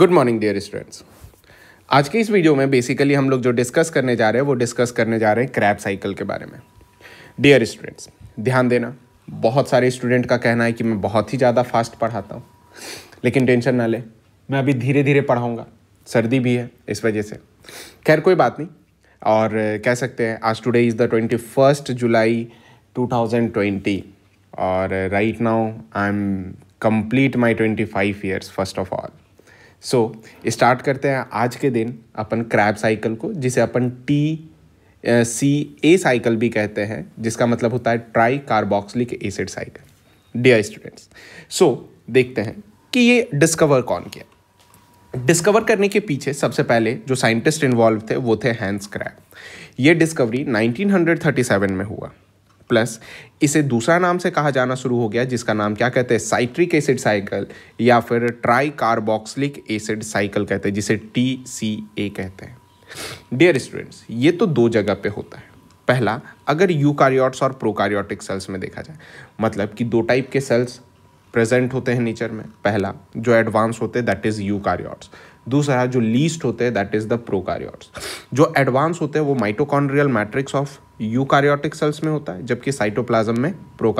Good morning dear students आज की इस वीडियो में बेसिकली हम लोग जो डिस्कस करने जा रहे हैं वो डिस्कस करने जा रहे हैं क्रैप साइकिल के बारे में डियर स्टूडेंट्स ध्यान देना बहुत सारे स्टूडेंट का कहना है कि मैं बहुत ही ज़्यादा फास्ट पढ़ाता हूँ लेकिन टेंशन ना ले मैं अभी धीरे धीरे पढ़ाऊँगा सर्दी भी है इस वजह से खैर कोई बात नहीं और कह सकते हैं आज today is the twenty first July two thousand twenty और right now I am complete my twenty five years first of all so so, start करते हैं आज के दिन अपन क्रैब साइकिल को जिसे अपन टी सी ए साइकिल भी कहते हैं जिसका मतलब होता है tri carboxylic acid cycle dear students so देखते हैं कि ये डिस्कवर कौन किया डिस्कवर करने के पीछे सबसे पहले जो साइंटिस्ट इन्वॉल्व थे वो थे हैंस क्रैब ये डिस्कवरी 1937 में हुआ प्लस इसे दूसरा नाम से कहा जाना शुरू हो गया जिसका नाम क्या कहते हैं साइट्रिक एसिड साइकिल या फिर ट्राई कार्बोक्सलिक एसिड साइकिल कहते हैं जिसे टी सी ए कहते हैं डियर स्टूडेंट्स ये तो दो जगह पे होता है पहला अगर यूकारियोट्स और प्रोकारियोटिक सेल्स में देखा जाए मतलब कि दो टाइप के सेल्स प्रेजेंट होते हैं नेचर में पहला जो एडवांस होते हैं दैट इज़ यू कार्योट्स दूसरा जो लीस्ट होते हैं that is the prokaryotes जो एडवांस होते हैं वो mitochondrial matrix of eukaryotic cells में होता है जबकि साइटोप्लाज्म में प्रो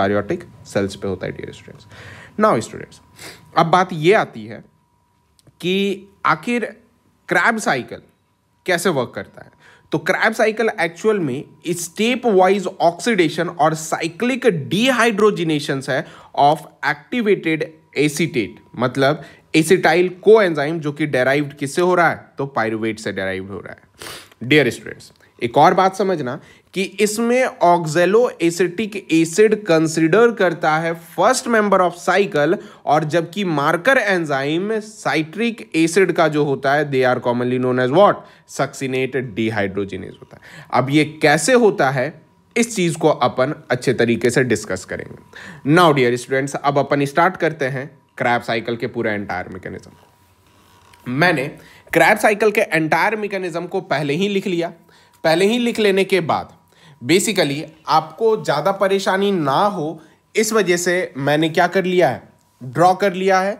सेल्स पे होता है डियर स्टूडेंट्स नाउ स्टूडेंट्स अब बात ये आती है कि आखिर क्रैब साइकिल कैसे वर्क करता है तो क्रैब साइकिल एक्चुअल में स्टेप वाइज ऑक्सीडेशन और साइक्लिक डिहाइड्रोजिनेशन है ऑफ एक्टिवेटेड एसीटेट मतलब एसिटाइल को एंजाइम जो कि डेराइव्ड किससे हो रहा है तो पायरुवेट से डेराइव हो रहा है डियर स्टूडेंट्स एक और बात समझना कि इसमें ऑक्जेलो एसिटिक एसिड कंसिडर करता है फर्स्ट मेंबर ऑफ साइकिल और जबकि मार्कर एंजाइम साइट्रिक एसिड का जो होता है they are commonly known as what succinate dehydrogenase होता है अब ये कैसे होता है इस चीज़ को अपन अच्छे तरीके से डिस्कस करेंगे नाउ डियर स्टूडेंट्स अब अपन स्टार्ट करते हैं क्रैप साइकिल के पूरा एंटायर मैकेनिज्म मैंने क्रैप साइकिल के एंटायर मैकेनिज्म को पहले ही लिख लिया पहले ही लिख लेने के बाद बेसिकली आपको ज़्यादा परेशानी ना हो इस वजह से मैंने क्या कर लिया है ड्रॉ कर लिया है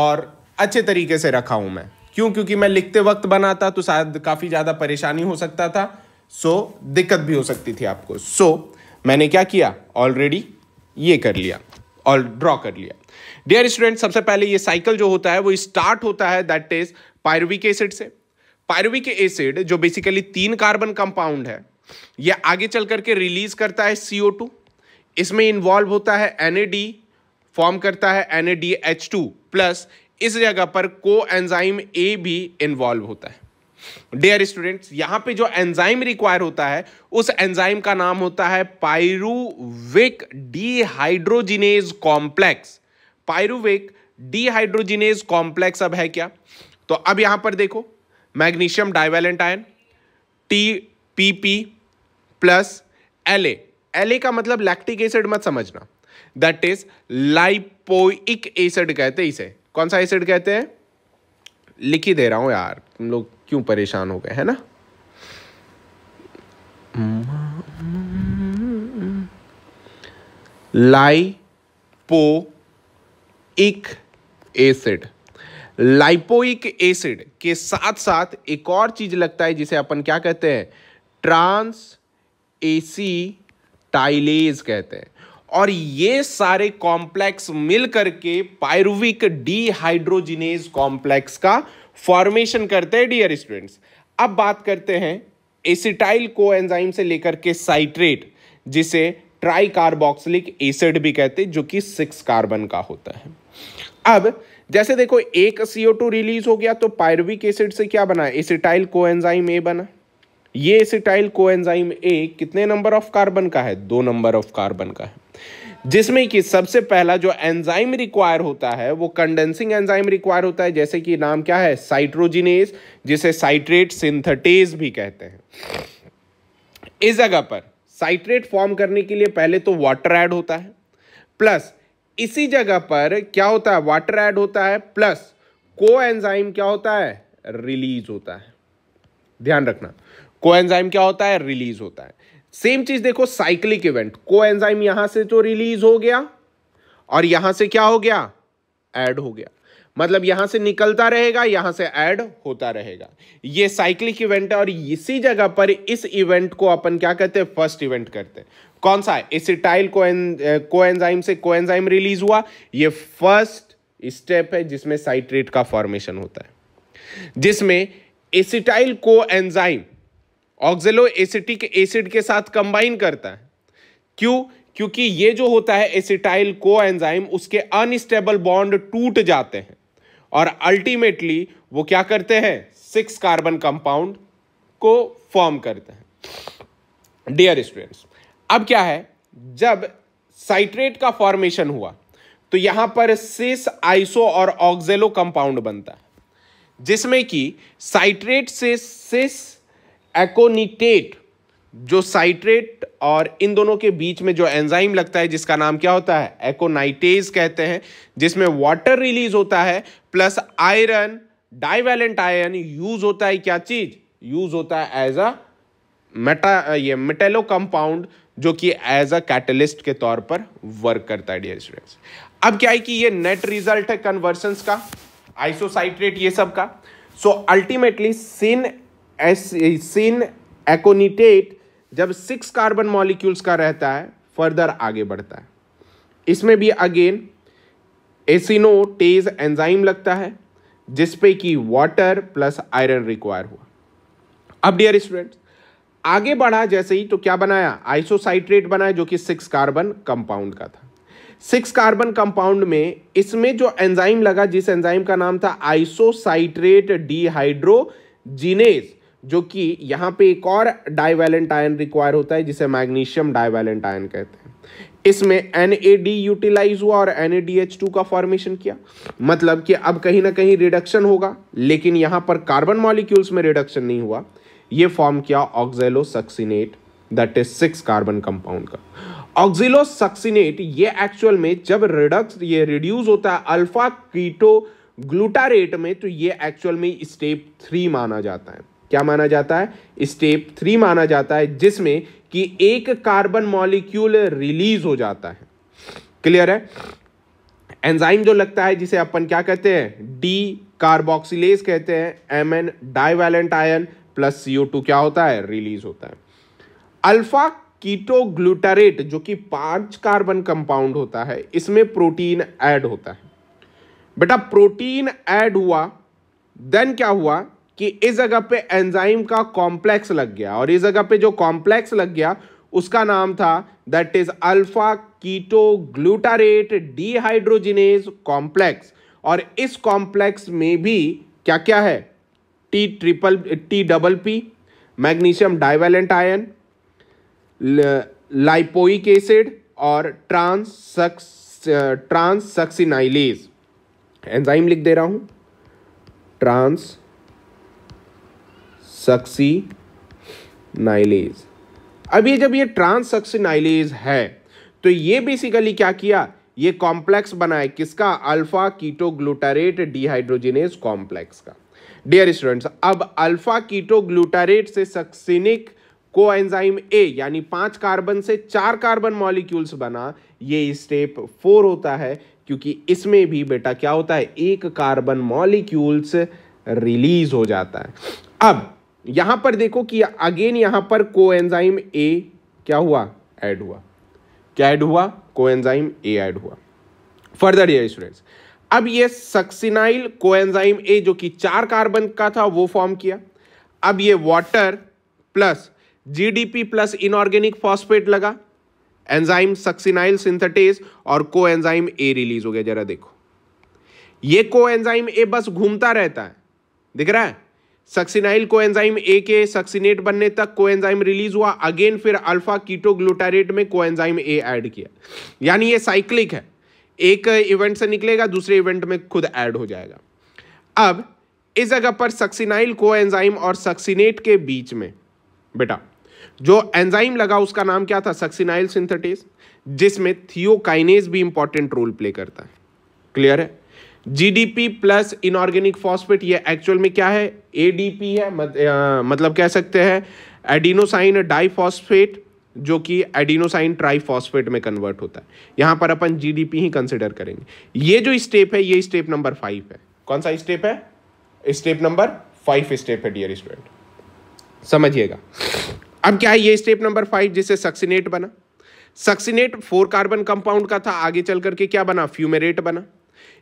और अच्छे तरीके से रखा हूँ मैं क्यों क्योंकि मैं लिखते वक्त बनाता तो शायद काफ़ी ज़्यादा परेशानी हो सकता था सो so, दिक्कत भी हो सकती थी आपको सो so, मैंने क्या किया ऑलरेडी ये कर लिया और ड्रॉ कर लिया डियर स्टूडेंट सबसे पहले ये साइकिल जो होता है वो स्टार्ट होता है दैट इज पायरविक एसिड से पायरविक एसिड जो बेसिकली तीन कार्बन कंपाउंड है यह आगे चल करके रिलीज करता है सी इसमें इन्वॉल्व होता है एन फॉर्म करता है एन टू प्लस इस जगह पर को एंजाइम ए भी इन्वॉल्व होता है डियर स्टूडेंट्स यहां पे जो एंजाइम रिक्वायर होता है उस एंजाइम का नाम होता है pyruvic dehydrogenase complex pyruvic dehydrogenase complex अब है क्या तो अब यहां पर देखो magnesium divalent ion T P P plus L L A का मतलब लैक्टिक एसिड मत समझना दैट इज लाइपोइक एसिड कहते हैं इसे कौन सा एसिड कहते हैं लिख ही दे रहा हूं यार तुम लोग क्यों परेशान हो गए है ना लाइपोइक एसिड लाइपोइक एसिड के साथ साथ एक और चीज लगता है जिसे अपन क्या कहते हैं ट्रांस एसी टाइलेज कहते हैं और ये सारे कॉम्प्लेक्स मिल करके पायरुविक डीहाइड्रोजिनेज कॉम्प्लेक्स का फॉर्मेशन करते हैं डियर स्टूडेंट्स अब बात करते हैं एसिटाइल को एंजाइम से लेकर के साइट्रेट जिसे ट्राई कार्बोक्सिलिक एसिड भी कहते हैं जो कि सिक्स कार्बन का होता है अब जैसे देखो एक सीओ टू रिलीज हो गया तो पायरुविक एसिड से क्या बना एसिटाइल को एंजाइम ए बना ये एसिटाइल कोएंजाइम ए कितने नंबर ऑफ कार्बन का है दो नंबर ऑफ कार्बन का है जिसमें कि सबसे पहला जो एंजाइम रिक्वायर होता है वो कंडेंसिंग एंजाइम रिक्वायर होता है जैसे कि नाम क्या है साइट्रोजिनेस जिसे साइट्रेट सिंथेटेज भी कहते हैं इस जगह पर साइट्रेट फॉर्म करने के लिए पहले तो वाटर ऐड होता है प्लस इसी जगह पर क्या होता है वाटर ऐड होता है प्लस को एंजाइम क्या होता है रिलीज होता है ध्यान रखना कोएंजाइम क्या होता है रिलीज होता है सेम चीज देखो साइक्लिक इवेंट कोएंजाइम यहां से तो रिलीज हो गया और यहां से क्या हो गया ऐड हो गया मतलब यहां से निकलता रहेगा यहां से ऐड होता रहेगा ये साइक्लिक इवेंट है और इसी जगह पर इस इवेंट को अपन क्या कहते हैं फर्स्ट इवेंट करते हैं कौन सा है एसिटाइल कोएंजाइम से कोएंजाइम रिलीज हुआ ये फर्स्ट स्टेप है जिसमें साइट्रेट का फॉर्मेशन होता है जिसमें acetyl coenzyme oxaloacetic acid के साथ कंबाइन करता है क्यों क्योंकि ये जो होता है एसिटाइल को एंजाइम उसके अनस्टेबल बॉन्ड टूट जाते हैं और अल्टीमेटली वो क्या करते हैं सिक्स कार्बन कंपाउंड को फॉर्म करते हैं डियर स्टूडेंट्स अब क्या है जब साइट्रेट का फॉर्मेशन हुआ तो यहां पर सिस आइसो और ऑक्जेलो कंपाउंड बनता है जिसमें कि साइट्रेट से सिस एकोनिटेट जो साइट्रेट और इन दोनों के बीच में जो एंजाइम लगता है जिसका नाम क्या होता है एकोनाइटेज कहते हैं जिसमें वाटर रिलीज होता है plus iron divalent iron use होता है क्या चीज यूज होता है एज अ मेटा ये मेटेलो कंपाउंड जो कि एज अ कैटलिस्ट के तौर पर वर्क करता है डियर स्टूडेंट्स अब क्या है कि ये नेट रिजल्ट है कन्वर्सन का आइसोसाइट्रेट ये सब का सो अल्टीमेटली सिन एसिन एकोनिटेट जब सिक्स कार्बन मॉलिक्यूल्स का रहता है फर्दर आगे बढ़ता है इसमें भी अगेन एसिनोटेज एंजाइम लगता है जिस पे कि वाटर प्लस आयरन रिक्वायर हुआ अब डियर स्टूडेंट्स आगे बढ़ा जैसे ही तो क्या बनाया आइसोसाइट्रेट बनाया जो कि सिक्स कार्बन कंपाउंड का था सिक्स कार्बन कंपाउंड में इसमें जो एंजाइम लगा जिस एंजाइम का नाम था आइसोसाइट्रेट डीहाइड्रोजिनेज जो कि यहाँ पे एक और डाइवेलेंट आयन रिक्वायर होता है जिसे मैग्नीशियम डाइवेलेंट आयन कहते हैं इसमें एन ए डी यूटिलाइज हुआ और N A D H two का फॉर्मेशन किया मतलब कि अब कहीं ना कहीं रिडक्शन होगा लेकिन यहाँ पर कार्बन मॉलिक्यूल्स में रिडक्शन नहीं हुआ ये फॉर्म किया oxalosuccinate that is six carbon compound का ऑक्जिलो सक्सिनेट ये एक्चुअल में जब रिडक्स ये रिड्यूस होता है अल्फा कीटो ग्लूटारेट में तो ये एक्चुअल में स्टेप थ्री माना जाता है क्या माना जाता है स्टेप थ्री माना जाता है जिसमें कि एक कार्बन मॉलिक्यूल रिलीज हो जाता है क्लियर है एंजाइम जो लगता है जिसे अपन क्या कहते हैं डी कार्बोक्सिलेज कहते हैं M N divalent ion plus CO two क्या होता है रिलीज होता है अल्फा कीटोग्लूटरेट जो कि पांच कार्बन कंपाउंड होता है इसमें प्रोटीन ऐड होता है बेटा प्रोटीन ऐड हुआ देन क्या हुआ कि इस जगह पे एंजाइम का कॉम्प्लेक्स लग गया और इस जगह पे जो कॉम्प्लेक्स लग गया उसका नाम था that is alpha keto glutarate dehydrogenase complex और इस कॉम्प्लेक्स में भी क्या क्या है T triple T double P magnesium divalent ion lipoic acid और ट्रांस सक्स ट्रांस एंजाइम लिख दे रहा हूं ट्रांस सक्सीनाइलेज अब ये जब ये ट्रांस सक्सीनाइलेज है तो ये बेसिकली क्या किया ये कॉम्प्लेक्स बनाए किसका alpha keto glutarate dehydrogenase complex का डियर स्टूडेंट्स अब अल्फा कीटो ग्लूटारेट से सक्सिनिक को एंजाइम ए यानी पांच कार्बन से चार कार्बन मॉलिक्यूल्स बना ये स्टेप फोर होता है क्योंकि इसमें भी बेटा क्या होता है एक कार्बन मॉलिक्यूल्स रिलीज हो जाता है अब यहां पर देखो कि अगेन यहां पर को एंजाइम ए क्या हुआ ऐड हुआ क्या ऐड हुआ को एंजाइम ए ऐड हुआ फर्दर ये स्टूडेंट्स अब ये सक्सिनाइल कोएंजाइम ए जो कि चार कार्बन का था वो फॉर्म किया अब ये water plus GDP plus inorganic phosphate लगा एंजाइम सक्सिनाइल सिंथेटेज और कोएंजाइम ए रिलीज हो गया जरा देखो ये कोएंजाइम ए बस घूमता रहता है दिख रहा है सक्सिनाइल कोएंजाइम ए के सक्सिनेट बनने तक कोएंजाइम रिलीज हुआ अगेन फिर अल्फा कीटोग्लूटारेट में कोएंजाइम ए ऐड किया यानी ये साइक्लिक है एक इवेंट से निकलेगा दूसरे इवेंट में खुद ऐड हो जाएगा अब इस जगह पर सक्सिनाइल कोएंजाइम और सक्सिनेट के बीच में बेटा जो एंजाइम लगा उसका नाम क्या था सक्सिनाइल सिंथेटिस जिसमें थियोकाइनेज भी इंपॉर्टेंट रोल प्ले करता है क्लियर है जीडीपी प्लस इनऑर्गेनिक फॉस्फेट ये एक्चुअल में क्या है एडीपी है मत, आ, मतलब कह सकते हैं एडिनोसाइन डाइफॉस्फेट जो कि एडिनोसाइन ट्राइफॉस्फेट में कन्वर्ट होता है यहां पर अपन जीडीपी ही कंसिडर करेंगे ये जो स्टेप है ये स्टेप नंबर फाइव है कौन सा स्टेप है स्टेप नंबर फाइव स्टेप है डियर स्टूडेंट समझिएगा अब क्या है ये स्टेप नंबर फाइव जिससे सक्सिनेट बना सक्सिनेट फोर कार्बन कंपाउंड का था आगे चल करके क्या बना फ्यूमेरेट बना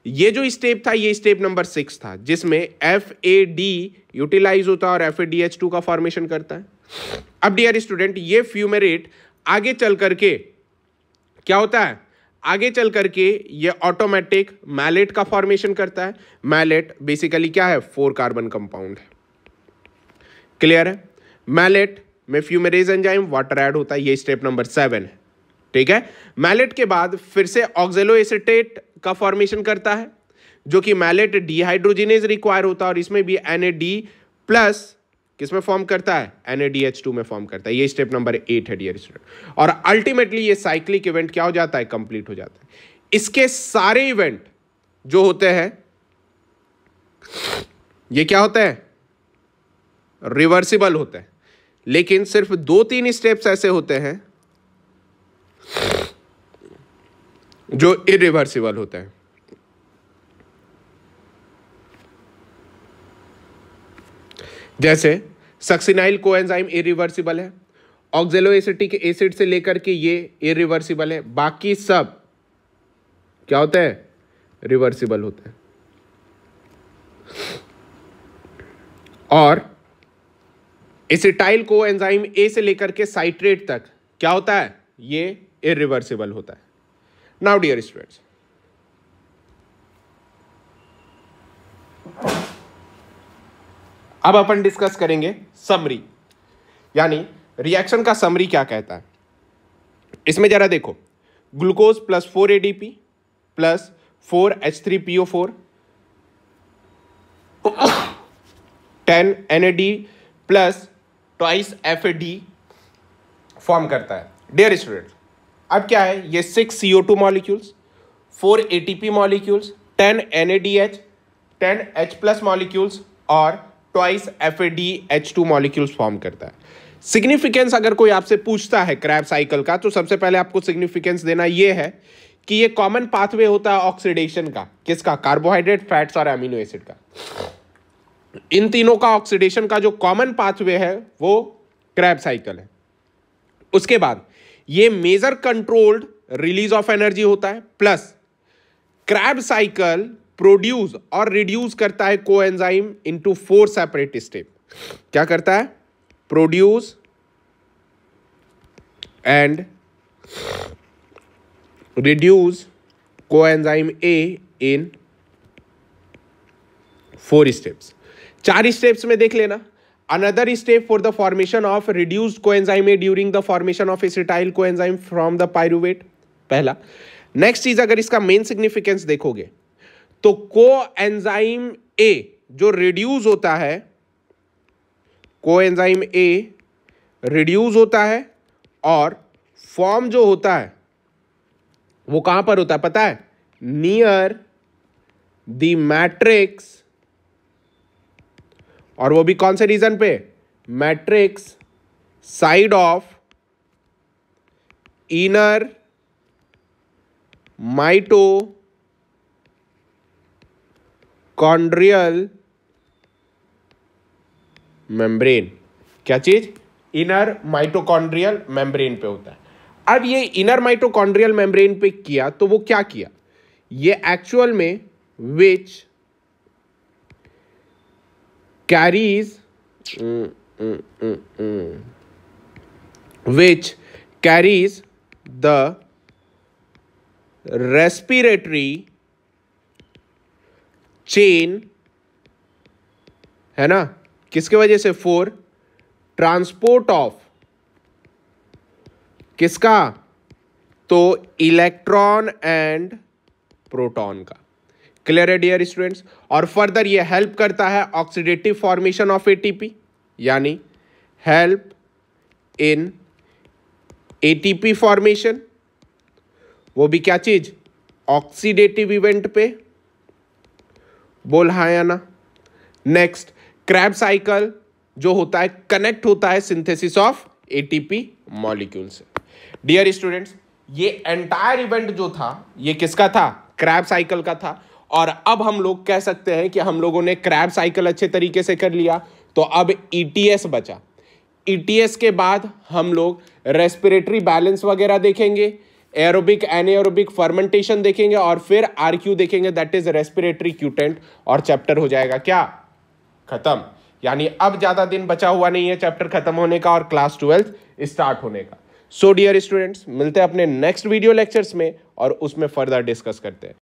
ये जो स्टेप था ये स्टेप नंबर सिक्स था जिसमें एफ ए डी यूटिलाइज होता है और F A D H two का फॉर्मेशन करता है अब डियर स्टूडेंट ये फ्यूमेरेट आगे चल करके क्या होता है आगे चल करके ये ऑटोमेटिक मैलेट का फॉर्मेशन करता है मैलेट बेसिकली क्या है फोर कार्बन कंपाउंड है क्लियर है मैलेट में फ्यूमेरेज एंजाइम वाटर ऐड होता है ये स्टेप नंबर सेवन है ठीक है मैलेट के बाद फिर से ऑक्जेलो एसिटेट का फॉर्मेशन करता है जो कि मैलेट डीहाइड्रोजिनेज रिक्वायर होता है और इसमें भी एन प्लस किसमें फॉर्म करता है एन में फॉर्म करता है ये स्टेप नंबर एट है डियर स्टूडेंट और अल्टीमेटली ये साइक्लिक इवेंट क्या हो जाता है कंप्लीट हो जाता है इसके सारे इवेंट जो होते हैं ये क्या होता है रिवर्सिबल होते हैं लेकिन सिर्फ दो तीन स्टेप्स ऐसे होते हैं जो इरिवर्सिबल होता है जैसे सक्सिनाइल कोएंजाइम इरिवर्सिबल है ऑक्जेलो एसिटिक एसिड से लेकर के ये इरिवर्सिबल है बाकी सब क्या होता है रिवर्सिबल होता है और एसिटाइल को एंजाइम ए से लेकर के साइट्रेट तक क्या होता है ये इरिवर्सिबल होता है Now, dear students, अब अपन डिस्कस करेंगे समरी यानी रिएक्शन का समरी क्या कहता है इसमें जरा देखो glucose plus four A D P plus four H three P O four ten N A D plus twice F A D form करता है डियर स्टूडेंट अब क्या है ये six C O two molecules four A T P molecules ten N A D H ten H plus molecules और twice F A D H two molecules form करता है significance अगर कोई आपसे पूछता है क्रैप साइकिल का तो सबसे पहले आपको सिग्निफिकेंस देना ये है कि ये कॉमन पाथवे होता है ऑक्सीडेशन का किसका कार्बोहाइड्रेट फैट्स और एमिनो एसिड का इन तीनों का ऑक्सीडेशन का जो कॉमन पाथवे है वो क्रैप साइकिल है उसके बाद ये major controlled release of energy होता है प्लस क्रैब साइकिल प्रोड्यूस और रिड्यूस करता है coenzyme two four separate step क्या करता है produce and reduce coenzyme A in four steps चार स्टेप्स में देख लेना Another step for the formation of reduced coenzyme A during the formation of acetyl coenzyme from the pyruvate. पहला next चीज अगर इसका मेन सिग्निफिकेंस देखोगे तो को एंजाइम ए जो रिड्यूस होता है को एंजाइम ए रिड्यूस होता है और फॉर्म जो होता है वो कहां पर होता है पता है नियर द मैट्रिक्स और वो भी कौन से रीजन पे matrix side of inner mitochondrial membrane क्या चीज इनर माइटोकॉन्ड्रियल मेम्ब्रेन पे होता है अब ये इनर माइटोकॉन्ड्रियल मेम्ब्रेन पे किया तो वो क्या किया ये एक्चुअल में which carries mm mm, mm, mm, which carries the respiratory chain है ना किसके वजह से फोर ट्रांसपोर्ट ऑफ किसका तो इलेक्ट्रॉन एंड प्रोटॉन का क्लियर है डियर स्टूडेंट्स और फर्दर ये हेल्प करता है ऑक्सीडेटिव फॉर्मेशन ऑफ एटीपी यानी हेल्प इन एटीपी फॉर्मेशन वो भी क्या चीज ऑक्सीडेटिव इवेंट पे बोल हाँ या ना नेक्स्ट क्रैब साइकिल जो होता है कनेक्ट होता है सिंथेसिस ऑफ एटीपी मॉलिक्यूल से डियर स्टूडेंट्स ये एंटायर इवेंट जो था ये किसका था क्रैब साइकिल का था और अब हम लोग कह सकते हैं कि हम लोगों ने क्रैब साइकिल अच्छे तरीके से कर लिया तो अब ई e बचा ई e के बाद हम लोग रेस्पिरेटरी बैलेंस वगैरह देखेंगे एरोबिक एन एरोबिक फर्मेंटेशन देखेंगे और फिर आर क्यू देखेंगे दैट इज रेस्पिरेटरी क्यूटेंट और चैप्टर हो जाएगा क्या खत्म यानी अब ज़्यादा दिन बचा हुआ नहीं है चैप्टर खत्म होने का और क्लास ट्वेल्थ स्टार्ट होने का सो डियर स्टूडेंट्स मिलते हैं अपने नेक्स्ट वीडियो लेक्चर्स में और उसमें फर्दर डिस्कस करते हैं